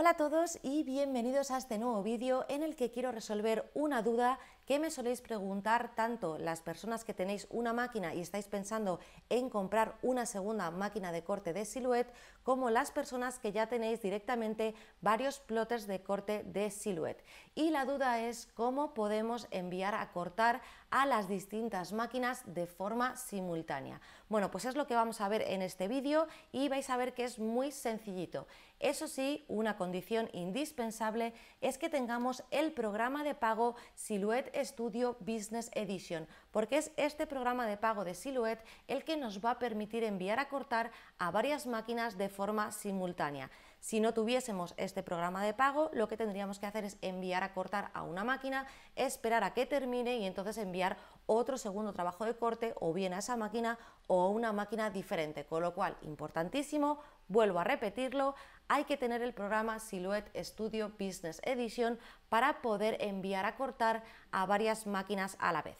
Hola a todos y bienvenidos a este nuevo vídeo en el que quiero resolver una duda ¿Qué me soléis preguntar tanto las personas que tenéis una máquina y estáis pensando en comprar una segunda máquina de corte de silhouette, como las personas que ya tenéis directamente varios plotters de corte de silhouette? Y la duda es cómo podemos enviar a cortar a las distintas máquinas de forma simultánea. Bueno, pues es lo que vamos a ver en este vídeo y vais a ver que es muy sencillito. Eso sí, una condición indispensable es que tengamos el programa de pago Silhouette Estudio Business Edition, porque es este programa de pago de Silhouette el que nos va a permitir enviar a cortar a varias máquinas de forma simultánea. Si no tuviésemos este programa de pago, lo que tendríamos que hacer es enviar a cortar a una máquina, esperar a que termine y entonces enviar otro segundo trabajo de corte o bien a esa máquina o a una máquina diferente. Con lo cual, importantísimo, vuelvo a repetirlo, hay que tener el programa Silhouette Studio Business Edition para poder enviar a cortar a varias máquinas a la vez.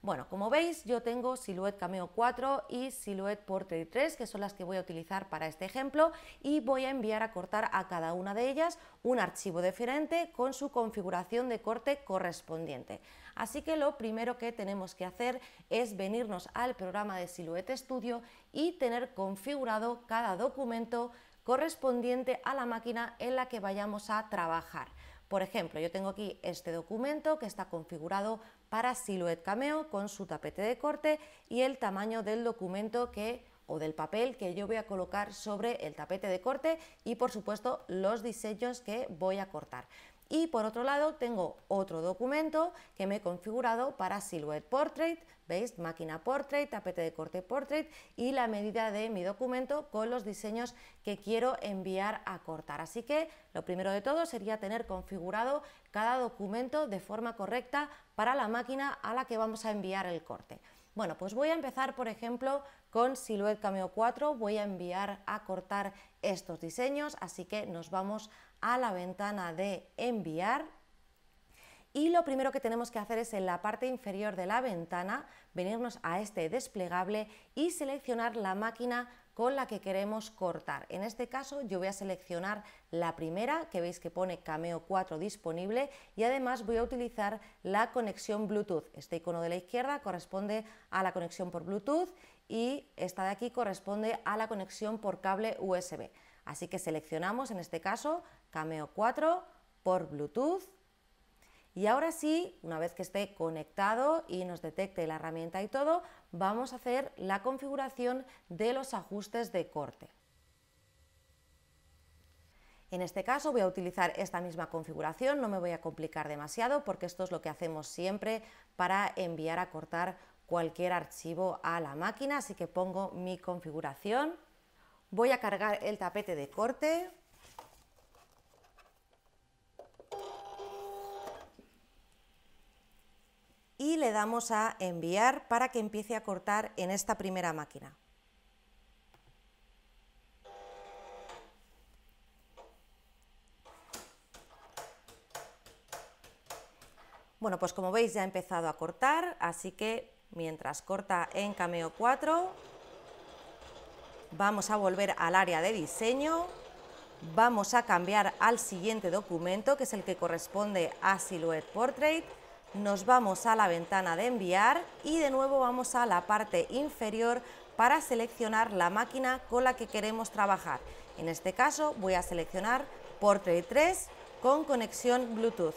Bueno, como veis yo tengo Silhouette Cameo 4 y Silhouette Portrait 3 que son las que voy a utilizar para este ejemplo y voy a enviar a cortar a cada una de ellas un archivo diferente con su configuración de corte correspondiente. Así que lo primero que tenemos que hacer es venirnos al programa de Silhouette Studio y tener configurado cada documento correspondiente a la máquina en la que vayamos a trabajar. Por ejemplo, yo tengo aquí este documento que está configurado para Silhouette Cameo con su tapete de corte y el tamaño del documento que o del papel que yo voy a colocar sobre el tapete de corte y por supuesto los diseños que voy a cortar. Y por otro lado tengo otro documento que me he configurado para Silhouette Portrait, veis, máquina Portrait, tapete de corte Portrait y la medida de mi documento con los diseños que quiero enviar a cortar. Así que lo primero de todo sería tener configurado cada documento de forma correcta para la máquina a la que vamos a enviar el corte. Bueno, pues voy a empezar, por ejemplo, con Silhouette Cameo 4 voy a enviar a cortar estos diseños, así que nos vamos a la ventana de enviar y lo primero que tenemos que hacer es en la parte inferior de la ventana venirnos a este desplegable y seleccionar la máquina con la que queremos cortar. En este caso yo voy a seleccionar la primera, que veis que pone Cameo 4 disponible, y además voy a utilizar la conexión Bluetooth. Este icono de la izquierda corresponde a la conexión por Bluetooth y esta de aquí corresponde a la conexión por cable USB. Así que seleccionamos en este caso Cameo 4 por Bluetooth y ahora sí, una vez que esté conectado y nos detecte la herramienta y todo, vamos a hacer la configuración de los ajustes de corte. En este caso voy a utilizar esta misma configuración, no me voy a complicar demasiado porque esto es lo que hacemos siempre para enviar a cortar cualquier archivo a la máquina, así que pongo mi configuración. Voy a cargar el tapete de corte, y le damos a enviar para que empiece a cortar en esta primera máquina. Bueno, pues como veis ya ha empezado a cortar, así que mientras corta en Cameo 4, vamos a volver al área de diseño, vamos a cambiar al siguiente documento, que es el que corresponde a Silhouette Portrait, nos vamos a la ventana de enviar y de nuevo vamos a la parte inferior para seleccionar la máquina con la que queremos trabajar. En este caso voy a seleccionar Portrait 3 con conexión Bluetooth.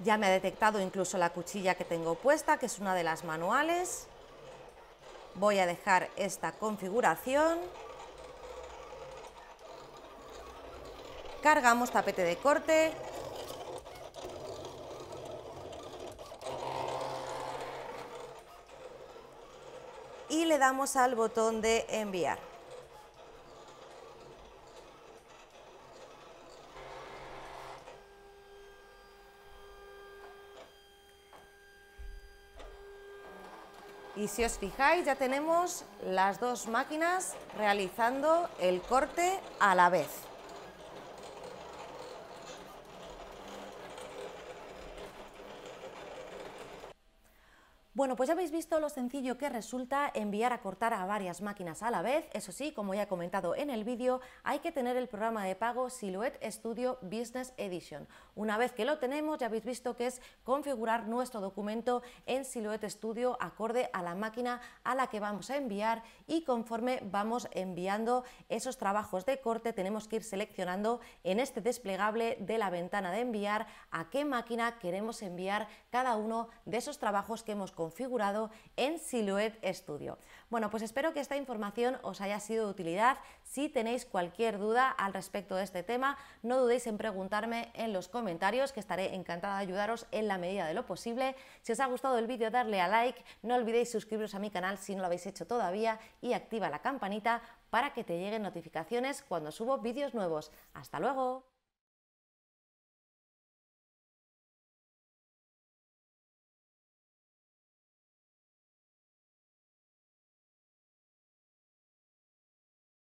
Ya me ha detectado incluso la cuchilla que tengo puesta, que es una de las manuales. Voy a dejar esta configuración. Cargamos tapete de corte. Y le damos al botón de enviar. Y si os fijáis, ya tenemos las dos máquinas realizando el corte a la vez. Bueno, pues ya habéis visto lo sencillo que resulta enviar a cortar a varias máquinas a la vez. Eso sí, como ya he comentado en el vídeo, hay que tener el programa de pago Silhouette Studio Business Edition. Una vez que lo tenemos, ya habéis visto que es configurar nuestro documento en Silhouette Studio acorde a la máquina a la que vamos a enviar y conforme vamos enviando esos trabajos de corte, tenemos que ir seleccionando en este desplegable de la ventana de enviar a qué máquina queremos enviar cada uno de esos trabajos que hemos configurado en Silhouette Studio. Bueno, pues espero que esta información os haya sido de utilidad. Si tenéis cualquier duda al respecto de este tema, no dudéis en preguntarme en los comentarios, que estaré encantada de ayudaros en la medida de lo posible. Si os ha gustado el vídeo, darle a like, no olvidéis suscribiros a mi canal si no lo habéis hecho todavía y activa la campanita para que te lleguen notificaciones cuando subo vídeos nuevos. ¡Hasta luego!